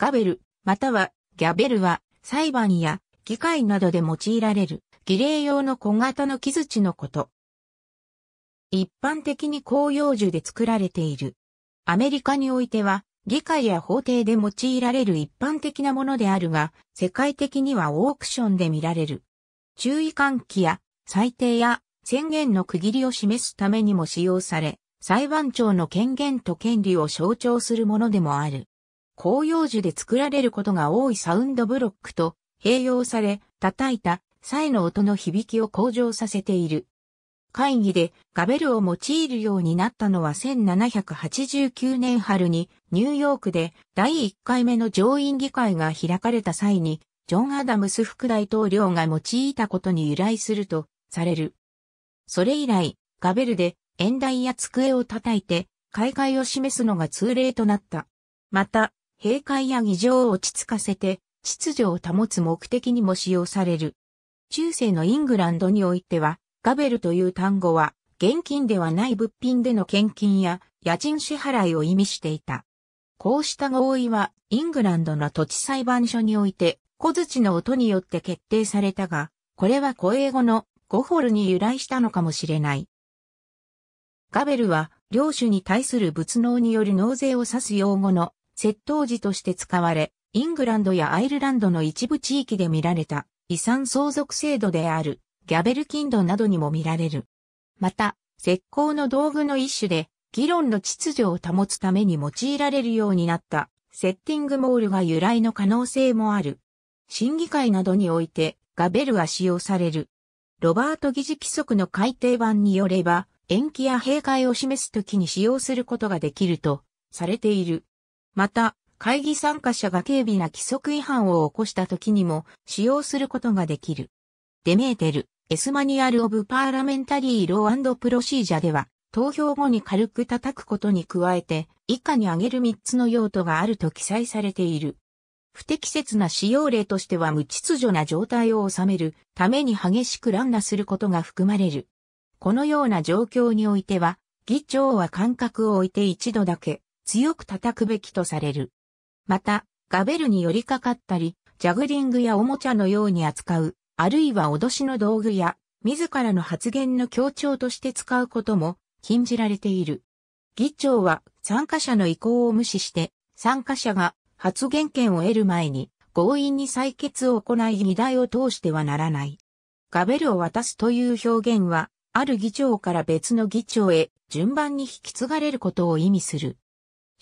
ガベル、またはギャベルは裁判や議会などで用いられる儀礼用の小型の木槌のこと。一般的に公葉樹で作られている。アメリカにおいては議会や法廷で用いられる一般的なものであるが、世界的にはオークションで見られる。注意喚起や裁定や宣言の区切りを示すためにも使用され、裁判長の権限と権利を象徴するものでもある。広葉樹で作られることが多いサウンドブロックと併用され、叩いた、さえの音の響きを向上させている。会議でガベルを用いるようになったのは1789年春にニューヨークで第1回目の上院議会が開かれた際にジョン・アダムス副大統領が用いたことに由来するとされる。それ以来、ガベルで演台や机を叩いて開会を示すのが通例となった。また、閉会や議場を落ち着かせて、秩序を保つ目的にも使用される。中世のイングランドにおいては、ガベルという単語は、現金ではない物品での献金や家賃支払いを意味していた。こうした合意は、イングランドの土地裁判所において、小槌の音によって決定されたが、これは古英語のゴホルに由来したのかもしれない。ガベルは、領主に対する仏能による納税を指す用語の窃盗時として使われ、イングランドやアイルランドの一部地域で見られた遺産相続制度であるギャベルキンドなどにも見られる。また、石膏の道具の一種で、議論の秩序を保つために用いられるようになったセッティングモールが由来の可能性もある。審議会などにおいてガベルは使用される。ロバート議事規則の改定版によれば、延期や閉会を示すときに使用することができるとされている。また、会議参加者が軽微な規則違反を起こした時にも使用することができる。デメーテル、エスマニュアル・オブ・パーラメンタリー・ロープロシージャでは、投票後に軽く叩くことに加えて、以下に挙げる3つの用途があると記載されている。不適切な使用例としては無秩序な状態を収めるために激しく乱打することが含まれる。このような状況においては、議長は間隔を置いて一度だけ強く叩くべきとされる。また、ガベルに寄りかかったり、ジャグリングやおもちゃのように扱う、あるいは脅しの道具や、自らの発言の強調として使うことも禁じられている。議長は参加者の意向を無視して、参加者が発言権を得る前に強引に採決を行い議題を通してはならない。ガベルを渡すという表現は、ある議長から別の議長へ順番に引き継がれることを意味する。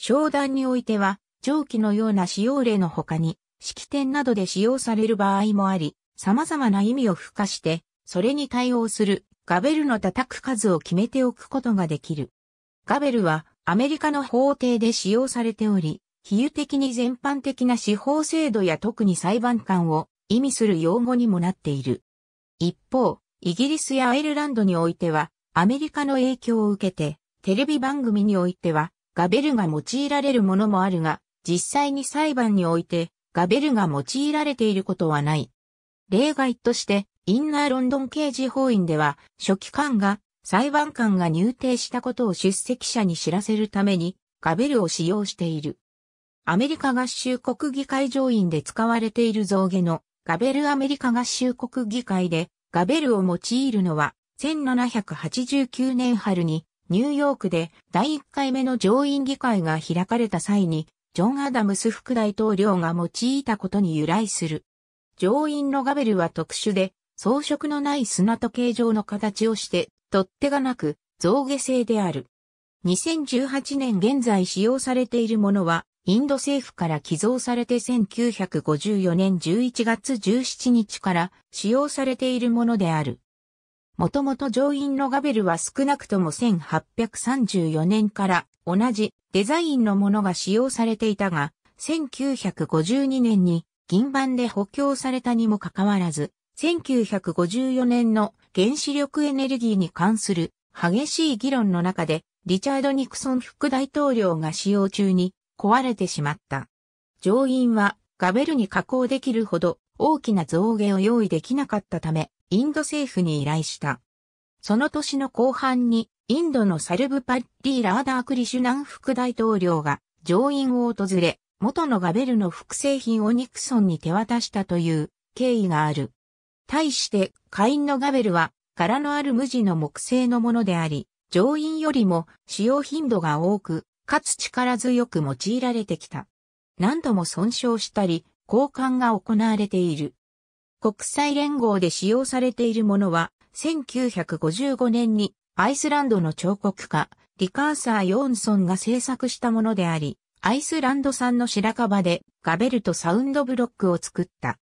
商談においては、上記のような使用例の他に、式典などで使用される場合もあり、様々な意味を付加して、それに対応するガベルの叩く数を決めておくことができる。ガベルはアメリカの法廷で使用されており、比喩的に全般的な司法制度や特に裁判官を意味する用語にもなっている。一方、イギリスやアイルランドにおいては、アメリカの影響を受けて、テレビ番組においては、ガベルが用いられるものもあるが、実際に裁判において、ガベルが用いられていることはない。例外として、インナーロンドン刑事法院では、書記官が、裁判官が入廷したことを出席者に知らせるために、ガベルを使用している。アメリカ合衆国議会上院で使われている造下のガベルアメリカ合衆国議会でガベルを用いるのは1789年春にニューヨークで第1回目の上院議会が開かれた際に、ジョン・アダムス副大統領が用いたことに由来する。上院のガベルは特殊で、装飾のない砂時計状の形をして、取っ手がなく、造下製である。2018年現在使用されているものは、インド政府から寄贈されて1954年11月17日から使用されているものである。もともと上院のガベルは少なくとも1834年から同じデザインのものが使用されていたが、1952年に銀板で補強されたにもかかわらず、1954年の原子力エネルギーに関する激しい議論の中で、リチャード・ニクソン副大統領が使用中に壊れてしまった。上院はガベルに加工できるほど大きな増毛を用意できなかったため、インド政府に依頼した。その年の後半に、インドのサルブパッリー・ラーダー・クリシュナン副大統領が上院を訪れ、元のガベルの複製品をニクソンに手渡したという経緯がある。対して、下院のガベルは柄のある無地の木製のものであり、上院よりも使用頻度が多く、かつ力強く用いられてきた。何度も損傷したり、交換が行われている。国際連合で使用されているものは、1955年にアイスランドの彫刻家、リカーサー・ヨーンソンが制作したものであり、アイスランド産の白樺でガベルとサウンドブロックを作った。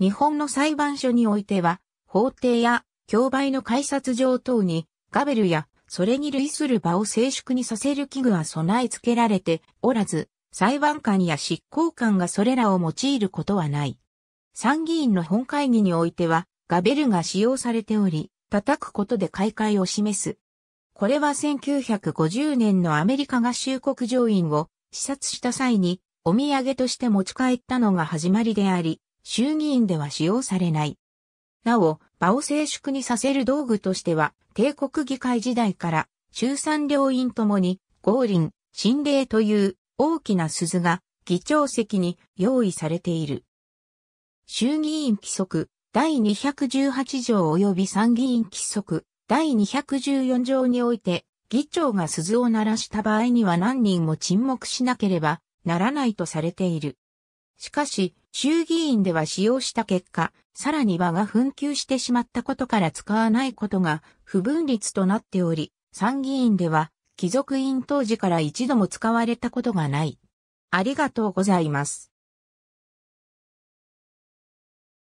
日本の裁判所においては、法廷や競売の改札場等にガベルやそれに類する場を静粛にさせる器具は備え付けられておらず、裁判官や執行官がそれらを用いることはない。参議院の本会議においては、ガベルが使用されており、叩くことで開会を示す。これは1950年のアメリカ合衆国上院を視察した際に、お土産として持ち帰ったのが始まりであり、衆議院では使用されない。なお、場を静粛にさせる道具としては、帝国議会時代から、中産両院ともに、合輪、神霊という大きな鈴が議長席に用意されている。衆議院規則第218条及び参議院規則第214条において、議長が鈴を鳴らした場合には何人も沈黙しなければならないとされている。しかし、衆議院では使用した結果、さらに場が紛糾してしまったことから使わないことが不分立となっており、参議院では貴族院当時から一度も使われたことがない。ありがとうございます。